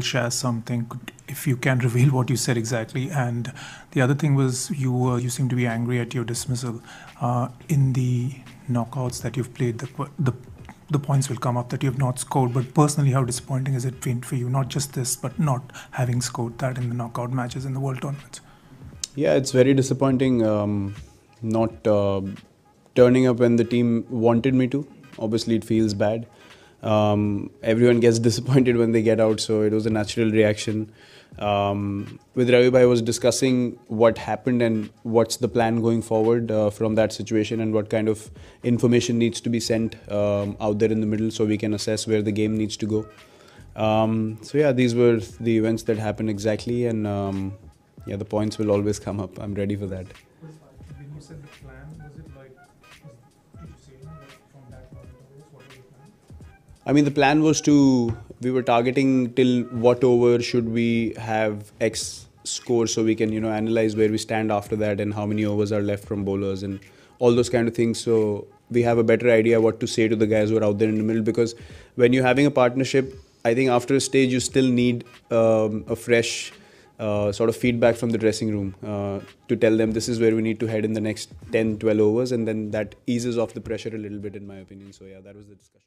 share something if you can reveal what you said exactly. And the other thing was you were, you seem to be angry at your dismissal uh, in the knockouts that you've played. The, the the points will come up that you have not scored. But personally, how disappointing has it been for you? Not just this, but not having scored that in the knockout matches in the world tournaments. Yeah, it's very disappointing. Um, not uh, turning up when the team wanted me to. Obviously, it feels bad. Um, everyone gets disappointed when they get out, so it was a natural reaction. Um, with Ravi Bhai, I was discussing what happened and what's the plan going forward uh, from that situation and what kind of information needs to be sent um, out there in the middle so we can assess where the game needs to go. Um, so, yeah, these were the events that happened exactly, and um, yeah, the points will always come up. I'm ready for that. When you said the plan, was it like, I mean, the plan was to, we were targeting till what over should we have X score so we can, you know, analyze where we stand after that and how many overs are left from bowlers and all those kind of things. So we have a better idea what to say to the guys who are out there in the middle because when you're having a partnership, I think after a stage, you still need um, a fresh uh, sort of feedback from the dressing room uh, to tell them this is where we need to head in the next 10, 12 overs. And then that eases off the pressure a little bit, in my opinion. So, yeah, that was the discussion.